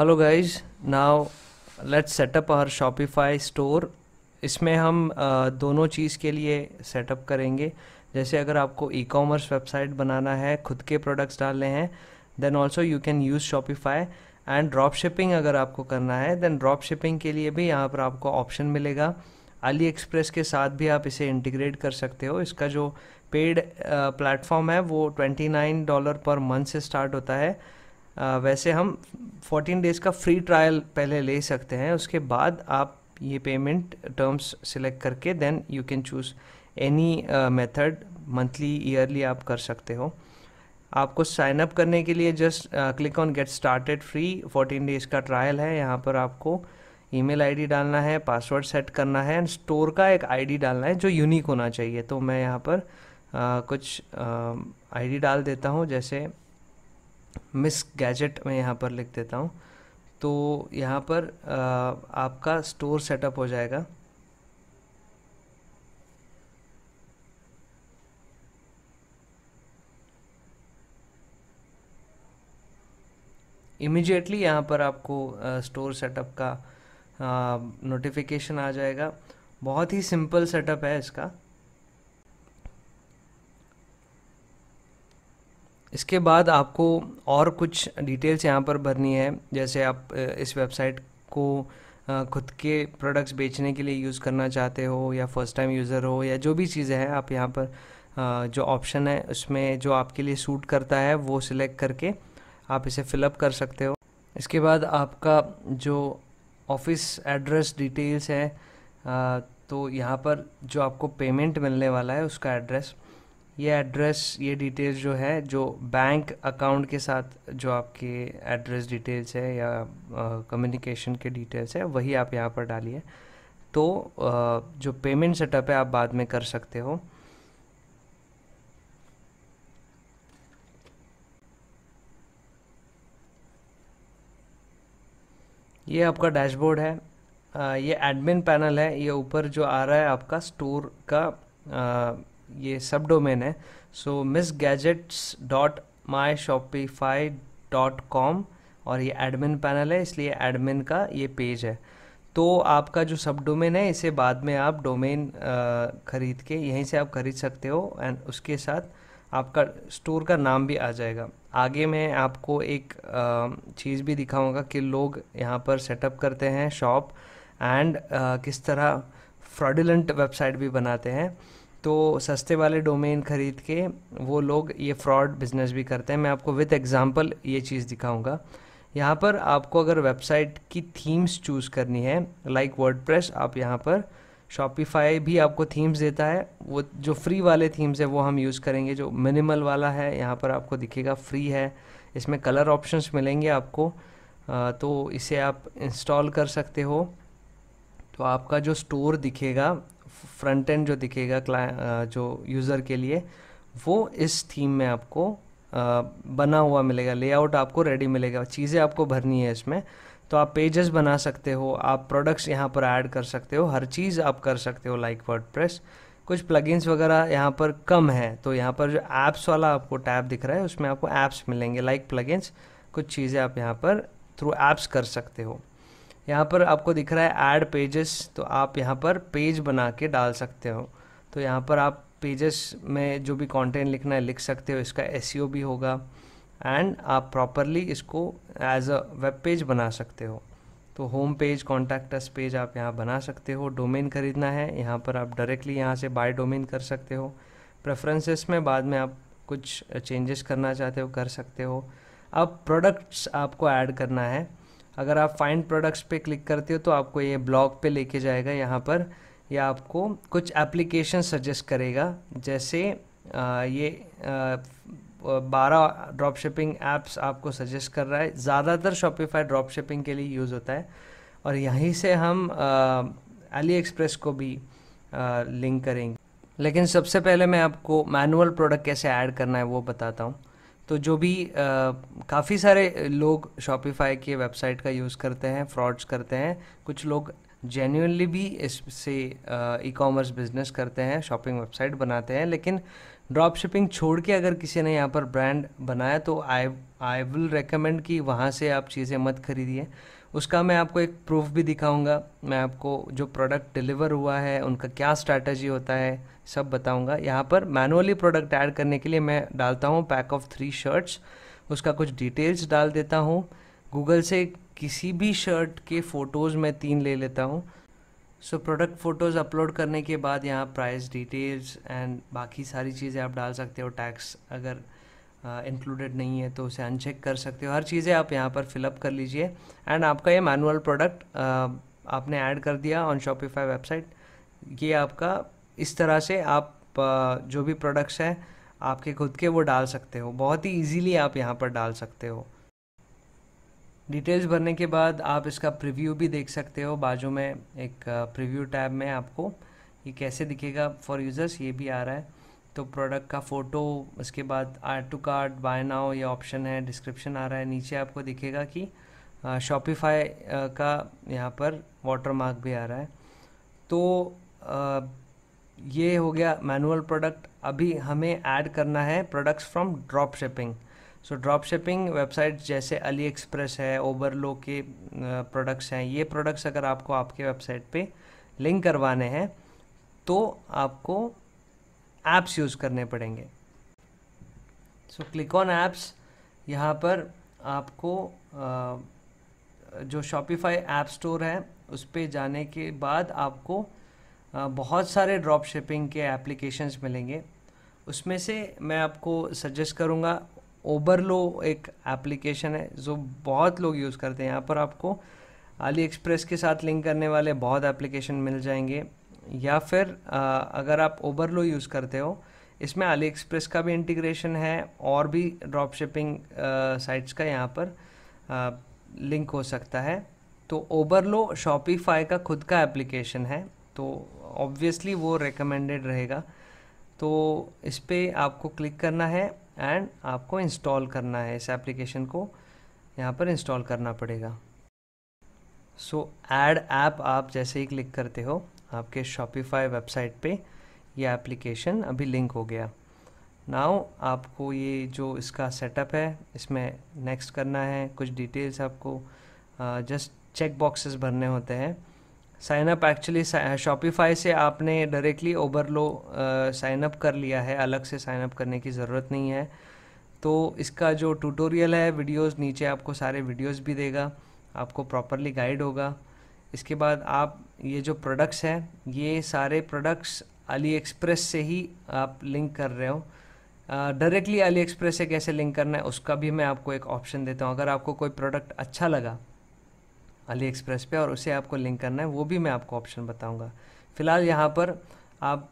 hello guys now let's set up our Shopify store इसमें हम दोनों चीज़ के लिए सेटअप करेंगे जैसे अगर आपको ई कॉमर्स वेबसाइट बनाना है खुद के प्रोडक्ट्स डालने हैं then also you can use Shopify and drop shipping अगर आपको करना है देन ड्रॉप शिपिंग के लिए भी यहाँ पर आपको ऑप्शन मिलेगा अली एक्सप्रेस के साथ भी आप इसे इंटीग्रेट कर सकते हो इसका जो पेड प्लेटफॉर्म है वो twenty nine dollar per month से स्टार्ट होता है वैसे हम 14 डेज़ का फ्री ट्रायल पहले ले सकते हैं उसके बाद आप ये पेमेंट टर्म्स सिलेक्ट करके then you can choose any method monthly yearly आप कर सकते हो आपको साइन अप करने के लिए just click on get started free 14 days का ट्रायल है यहाँ पर आपको ईमेल आईडी डालना है पासवर्ड सेट करना है एंड स्टोर का एक आईडी डालना है जो यूनिक होना चाहिए तो मैं यहाँ पर आ, कुछ आईडी डाल देता हूँ जैसे मिस गैजेट मैं यहाँ पर लिख देता हूँ तो यहाँ पर आपका स्टोर सेटअप हो जाएगा इमिजिएटली यहाँ पर आपको स्टोर सेटअप का नोटिफिकेशन आ जाएगा बहुत ही सिंपल सेटअप है इसका इसके बाद आपको और कुछ डिटेल्स यहाँ पर भरनी है जैसे आप इस वेबसाइट को खुद के प्रोडक्ट्स बेचने के लिए यूज़ करना चाहते हो या फर्स्ट टाइम यूज़र हो या जो भी चीज़ें हैं आप यहाँ पर जो ऑप्शन है उसमें जो आपके लिए सूट करता है वो सिलेक्ट करके आप इसे फिलअप कर सकते हो इसके बाद आपका जो ऑफिस एड्रेस डिटेल्स है तो यहाँ पर जो आपको पेमेंट मिलने वाला है उसका एड्रेस ये एड्रेस ये डिटेल्स जो है जो बैंक अकाउंट के साथ जो आपके एड्रेस डिटेल्स है या कम्युनिकेशन के डिटेल्स है वही आप यहाँ पर डालिए तो आ, जो पेमेंट सेटअप है आप बाद में कर सकते हो ये आपका डैशबोर्ड है आ, ये एडमिन पैनल है ये ऊपर जो आ रहा है आपका स्टोर का आ, ये सब डोमेन है so miss gadgets dot my Shopify dot com और ये एडमिन पैनल है इसलिए एडमिन का ये पेज है तो आपका जो सब डोमेन है इसे बाद में आप डोमेन ख़रीद के यहीं से आप ख़रीद सकते हो एंड उसके साथ आपका स्टोर का नाम भी आ जाएगा आगे मैं आपको एक चीज़ भी दिखाऊंगा कि लोग यहाँ पर सेटअप करते हैं शॉप एंड किस तरह फ्रॉडुलेंट वेबसाइट भी बनाते हैं तो सस्ते वाले डोमेन ख़रीद के वो लोग ये फ्रॉड बिज़नेस भी करते हैं मैं आपको विद एग्ज़ाम्पल ये चीज़ दिखाऊंगा यहाँ पर आपको अगर वेबसाइट की थीम्स चूज़ करनी है लाइक वर्ड आप यहाँ पर शॉपिफाई भी आपको थीम्स देता है वो जो फ्री वाले थीम्स है वो हम यूज़ करेंगे जो मिनिमल वाला है यहाँ पर आपको दिखेगा फ्री है इसमें कलर ऑप्शंस मिलेंगे आपको तो इसे आप इंस्टॉल कर सकते हो तो आपका जो स्टोर दिखेगा फ्रंट एंड जो दिखेगा जो यूज़र के लिए वो इस थीम में आपको बना हुआ मिलेगा लेआउट आपको रेडी मिलेगा चीज़ें आपको भरनी है इसमें तो आप पेजेस बना सकते हो आप प्रोडक्ट्स यहाँ पर ऐड कर सकते हो हर चीज़ आप कर सकते हो लाइक वर्ड कुछ प्लगइन्स वगैरह यहाँ पर कम है तो यहाँ पर जो ऐप्स वाला आपको टैब दिख रहा है उसमें आपको ऐप्स मिलेंगे लाइक like प्लगइन्स कुछ चीज़ें आप यहाँ पर थ्रू ऐप्स कर सकते हो यहाँ पर आपको दिख रहा है ऐड पेजेस तो आप यहाँ पर पेज बना के डाल सकते हो तो यहाँ पर आप पेजेस में जो भी कंटेंट लिखना है लिख सकते हो इसका एस e भी होगा एंड आप प्रॉपरली इसको एज अ वेब पेज बना सकते हो तो home page contact us page आप यहाँ बना सकते हो डोमेन खरीदना है यहाँ पर आप डायरेक्टली यहाँ से बाय डोमेन कर सकते हो प्रेफरेंसेस में बाद में आप कुछ चेंजेस करना चाहते हो कर सकते हो अब प्रोडक्ट्स आपको ऐड करना है अगर आप फाइंड प्रोडक्ट्स पे क्लिक करते हो तो आपको ये ब्लॉग पे लेके जाएगा यहाँ पर या आपको कुछ एप्लीकेशन सजेस्ट करेगा जैसे आ, ये बारह ड्रॉप शिपिंग ऐप्स आपको सजेस्ट कर रहा है ज़्यादातर शॉपिफाई ड्रॉप शिपिंग के लिए यूज़ होता है और यहीं से हम अली एक्सप्रेस को भी लिंक करेंगे लेकिन सबसे पहले मैं आपको मैनुअल प्रोडक्ट कैसे ऐड करना है वो बताता हूँ तो जो भी काफ़ी सारे लोग शॉपिफाई के वेबसाइट का यूज़ करते हैं फ्रॉड्स करते हैं कुछ लोग जेन्यूनली भी इससे ई कॉमर्स बिजनेस करते हैं शॉपिंग वेबसाइट बनाते हैं लेकिन ड्रॉप शिपिंग छोड़ के अगर किसी ने यहाँ पर ब्रांड बनाया तो आई आई विल रिकमेंड कि वहाँ से आप चीज़ें मत खरीदिए उसका मैं आपको एक प्रूफ भी दिखाऊंगा मैं आपको जो प्रोडक्ट डिलीवर हुआ है उनका क्या स्ट्रैटेजी होता है सब बताऊंगा यहाँ पर मैनुअली प्रोडक्ट ऐड करने के लिए मैं डालता हूँ पैक ऑफ थ्री शर्ट्स उसका कुछ डिटेल्स डाल देता हूँ गूगल से किसी भी शर्ट के फ़ोटोज़ मैं तीन ले लेता हूँ सो प्रोडक्ट फ़ोटोज़ अपलोड करने के बाद यहाँ प्राइस डिटेल्स एंड बाकी सारी चीज़ें आप डाल सकते हो टैक्स अगर इंक्लूडेड नहीं है तो उसे अनचेक कर सकते हो हर चीज़ें आप यहाँ पर फिलअप कर लीजिए एंड आपका ये मैनुअल प्रोडक्ट आपने ऐड कर दिया ऑन शॉपिफाई वेबसाइट ये आपका इस तरह से आप जो भी प्रोडक्ट्स हैं आपके खुद के वो डाल सकते हो बहुत ही इजीली आप यहाँ पर डाल सकते हो डिटेल्स भरने के बाद आप इसका प्रीव्यू भी देख सकते हो बाजू में एक प्रीव्यू टैब में आपको ये कैसे दिखेगा फॉर यूज़र्स ये भी आ रहा है तो प्रोडक्ट का फ़ोटो उसके बाद add to cart buy now ये ऑप्शन है डिस्क्रिप्शन आ रहा है नीचे आपको दिखेगा कि शॉपिफाई का यहाँ पर वाटर मार्क भी आ रहा है तो आ, ये हो गया मैनुअल प्रोडक्ट अभी हमें ऐड करना है products from drop shipping so drop shipping website जैसे अली एक्सप्रेस है ओबरलो के प्रोडक्ट्स हैं ये प्रोडक्ट्स अगर आपको आपके वेबसाइट पे लिंक करवाने हैं तो आपको ऐप्स यूज़ करने पड़ेंगे सो क्लिक ऑन ऐप्स यहाँ पर आपको जो शॉपिफाई ऐप स्टोर है उस पर जाने के बाद आपको बहुत सारे ड्रॉप शिपिंग के एप्लीकेशंस मिलेंगे उसमें से मैं आपको सजेस्ट करूँगा ओबरलो एक एप्लीकेशन है जो बहुत लोग यूज़ करते हैं यहाँ पर आपको अली एक्सप्रेस के साथ लिंक करने वाले बहुत एप्लीकेशन मिल जाएंगे या फिर अगर आप ओबरलो यूज़ करते हो इसमें अली एक्सप्रेस का भी इंटीग्रेशन है और भी ड्रॉप शिपिंग साइट्स का यहाँ पर आ, लिंक हो सकता है तो ओबरलो शॉपिफाई का खुद का एप्लीकेशन है तो ऑब्वियसली वो रिकमेंडेड रहेगा तो इस पर आपको क्लिक करना है एंड आपको इंस्टॉल करना है इस एप्लीकेशन को यहाँ पर इंस्टॉल करना पड़ेगा सो ऐड ऐप आप जैसे ही क्लिक करते हो आपके Shopify वेबसाइट पे ये एप्लीकेशन अभी लिंक हो गया नाउ आपको ये जो इसका सेटअप है इसमें नेक्स्ट करना है कुछ डिटेल्स आपको जस्ट चेक बॉक्सेस भरने होते हैं साइन अप एक्चुअली शॉपिफाई से आपने डायरेक्टली ओवरलो साइन अप कर लिया है अलग से साइन अप करने की ज़रूरत नहीं है तो इसका जो ट्यूटोरियल है वीडियोस नीचे आपको सारे वीडियोस भी देगा आपको प्रॉपरली गाइड होगा इसके बाद आप ये जो प्रोडक्ट्स हैं ये सारे प्रोडक्ट्स अली एक्सप्रेस से ही आप लिंक कर रहे हो डायरेक्टली अली एक्सप्रेस से कैसे लिंक करना है उसका भी मैं आपको एक ऑप्शन देता हूँ अगर आपको कोई प्रोडक्ट अच्छा लगा अली एक्सप्रेस पे और उसे आपको लिंक करना है वो भी मैं आपको ऑप्शन बताऊँगा फ़िलहाल यहाँ पर आप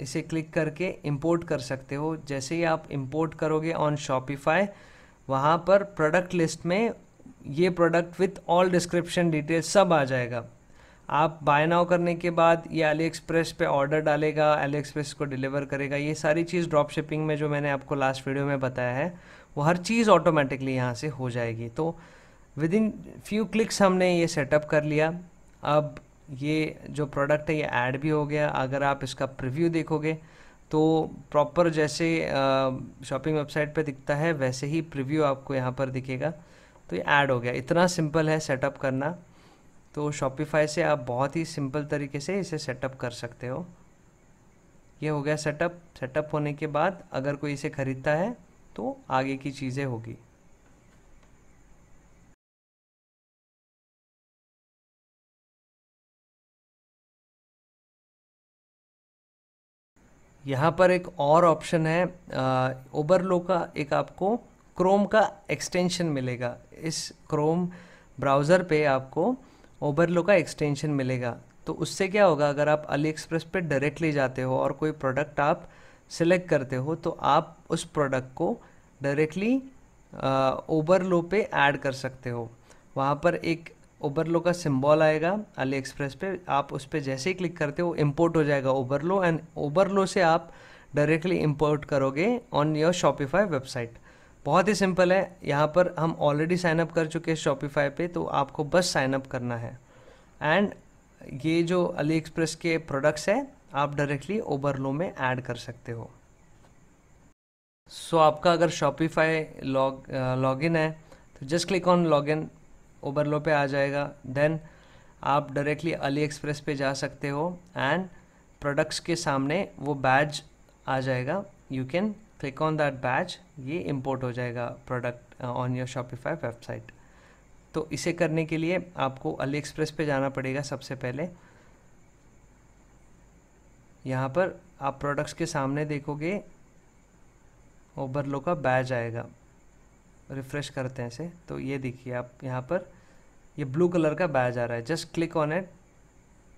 इसे क्लिक करके इंपोर्ट कर सकते हो जैसे ही आप इंपोर्ट करोगे ऑन शॉपिफाई वहाँ पर प्रोडक्ट लिस्ट में ये product with all description detail सब आ जाएगा आप बाय नाउ करने के बाद ये अली एक्सप्रेस पे ऑर्डर डालेगा अली एक्सप्रेस को डिलीवर करेगा ये सारी चीज़ ड्रॉप शिपिंग में जो मैंने आपको लास्ट वीडियो में बताया है वो हर चीज़ ऑटोमेटिकली यहाँ से हो जाएगी तो विद इन फ्यू क्लिक्स हमने ये सेटअप कर लिया अब ये जो प्रोडक्ट है ये ऐड भी हो गया अगर आप इसका प्रिव्यू देखोगे तो प्रॉपर जैसे शॉपिंग वेबसाइट पे दिखता है वैसे ही प्रिव्यू आपको यहाँ पर दिखेगा तो ये ऐड हो गया इतना सिंपल है सेटअप करना तो शॉपिफाई से आप बहुत ही सिंपल तरीके से इसे सेटअप कर सकते हो ये हो गया सेटअप सेटअप होने के बाद अगर कोई इसे ख़रीदता है तो आगे की चीज़ें होगी यहाँ पर एक और ऑप्शन है ओबरलो का एक आपको क्रोम का एक्सटेंशन मिलेगा इस क्रोम ब्राउज़र पे आपको ओबरलो का एक्सटेंशन मिलेगा तो उससे क्या होगा अगर आप अली एक्सप्रेस पर डायरेक्टली जाते हो और कोई प्रोडक्ट आप सिलेक्ट करते हो तो आप उस प्रोडक्ट को डायरेक्टली ओबरलो पे ऐड कर सकते हो वहाँ पर एक ओबरलो का सिंबल आएगा अली एक्सप्रेस पे आप उस पर जैसे ही क्लिक करते हो इम्पोर्ट हो जाएगा ओबरलो एंड ओबरलो से आप डायरेक्टली इम्पोर्ट करोगे ऑन योर शॉपिफाई वेबसाइट बहुत ही सिंपल है यहाँ पर हम ऑलरेडी साइन अप कर चुके हैं शॉपिफाई पे तो आपको बस साइन अप करना है एंड ये जो अली एक्सप्रेस के प्रोडक्ट्स हैं आप डायरेक्टली ओबरलो में ऐड कर सकते हो सो so, आपका अगर शॉपिफाई लॉग लॉगिन है तो just click on login Oberlo पे आ जाएगा देन आप डायरेक्टली अली एक्सप्रेस पे जा सकते हो एंड प्रोडक्ट्स के सामने वो बैज आ जाएगा you can click on that batch ये इम्पोर्ट हो जाएगा product on your Shopify website तो इसे करने के लिए आपको अली एक्सप्रेस पर जाना पड़ेगा सबसे पहले यहाँ पर आप प्रोडक्ट्स के सामने देखोगे ओबरलो का बैज आएगा रिफ़्रेश करते हैं इसे तो ये देखिए आप यहाँ पर ये ब्लू कलर का बैज आ रहा है जस्ट क्लिक ऑन इट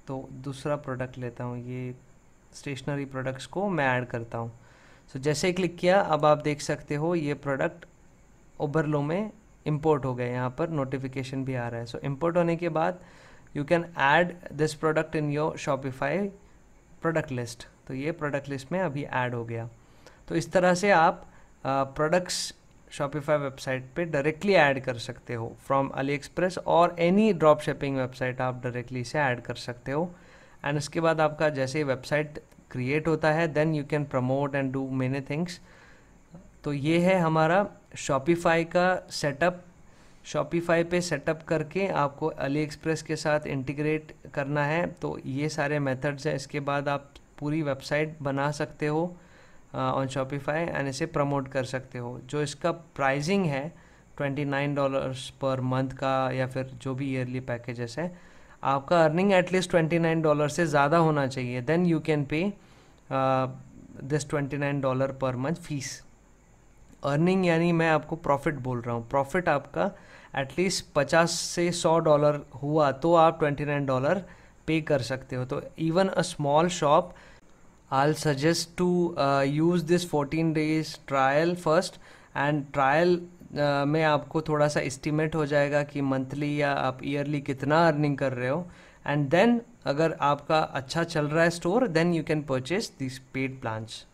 तो दूसरा प्रोडक्ट लेता हूँ ये स्टेशनरी प्रोडक्ट्स को मैं ऐड करता हूँ सो so, जैसे क्लिक किया अब आप देख सकते हो ये प्रोडक्ट ओबरलो में इम्पोर्ट हो गए यहाँ पर नोटिफिकेशन भी आ रहा है सो so, इम्पोर्ट होने के बाद you can add this product in your Shopify product list तो ये प्रोडक्ट लिस्ट में अभी ऐड हो गया तो इस तरह से आप प्रोडक्ट्स शॉपिफाई वेबसाइट पे डायरेक्टली ऐड कर सकते हो फ्रॉम अली एक्सप्रेस और एनी ड्रॉप शिपिंग वेबसाइट आप डायरेक्टली इसे ऐड कर सकते हो एंड इसके बाद आपका जैसे ही वेबसाइट क्रिएट होता है then you can promote and do many things तो ये है हमारा शॉपिफाई का सेटअप शॉपिफाई पे सेटअप करके आपको अली एक्सप्रेस के साथ इंटीग्रेट करना है तो ये सारे मेथड्स हैं इसके बाद आप पूरी वेबसाइट बना सकते हो ऑन शॉपिफाई एंड इसे प्रमोट कर सकते हो जो इसका प्राइजिंग है twenty nine dollars per month का या फिर जो भी ईयरली पैकेजेस हैं आपका earning at least twenty nine dollar से ज़्यादा होना चाहिए then you can pay this twenty nine dollar per month fees earning यानी मैं आपको प्रॉफिट बोल रहा हूँ प्रॉफिट आपका एटलीस्ट पचास से सौ डॉलर हुआ तो आप ट्वेंटी नाइन डॉलर पे कर सकते हो तो even a small shop I suggest to use this fourteen days trial first and trial में आपको थोड़ा सा इस्टीमेट हो जाएगा कि मंथली या आप ईयरली कितना अर्निंग कर रहे हो एंड देन अगर आपका अच्छा चल रहा है store then you can purchase this paid plans